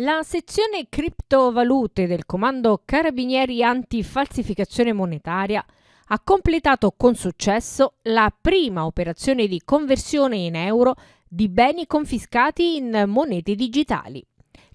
La sezione criptovalute del Comando Carabinieri Antifalsificazione Monetaria ha completato con successo la prima operazione di conversione in euro di beni confiscati in monete digitali.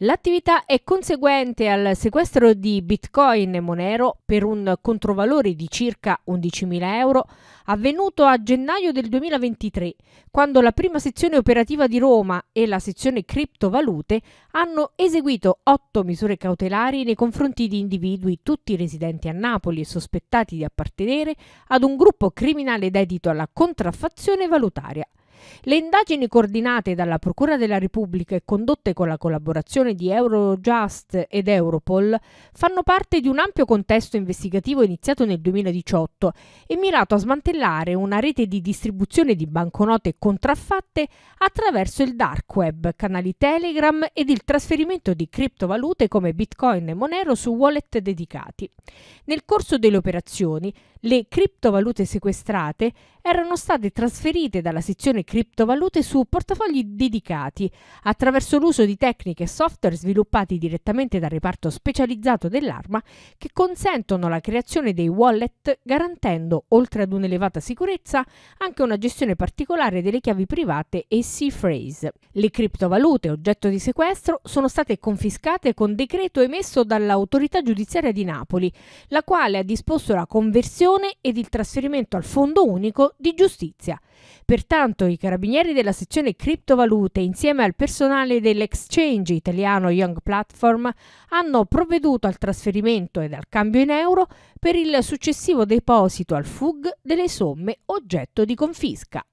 L'attività è conseguente al sequestro di bitcoin e monero per un controvalore di circa 11.000 euro avvenuto a gennaio del 2023, quando la prima sezione operativa di Roma e la sezione criptovalute hanno eseguito otto misure cautelari nei confronti di individui tutti residenti a Napoli e sospettati di appartenere ad un gruppo criminale dedito alla contraffazione valutaria. Le indagini coordinate dalla Procura della Repubblica e condotte con la collaborazione di Eurojust ed Europol fanno parte di un ampio contesto investigativo iniziato nel 2018 e mirato a smantellare una rete di distribuzione di banconote contraffatte attraverso il dark web, canali Telegram ed il trasferimento di criptovalute come Bitcoin e Monero su wallet dedicati. Nel corso delle operazioni, le criptovalute sequestrate erano state trasferite dalla sezione criptovalute su portafogli dedicati attraverso l'uso di tecniche e software sviluppati direttamente dal reparto specializzato dell'arma che consentono la creazione dei wallet garantendo, oltre ad un'elevata sicurezza, anche una gestione particolare delle chiavi private e C-Phrase. Le criptovalute oggetto di sequestro sono state confiscate con decreto emesso dall'autorità giudiziaria di Napoli, la quale ha disposto la conversione ed il trasferimento al Fondo Unico di Giustizia. Pertanto i carabinieri della sezione criptovalute insieme al personale dell'exchange italiano Young Platform hanno provveduto al trasferimento ed al cambio in euro per il successivo deposito al FUG delle somme oggetto di confisca.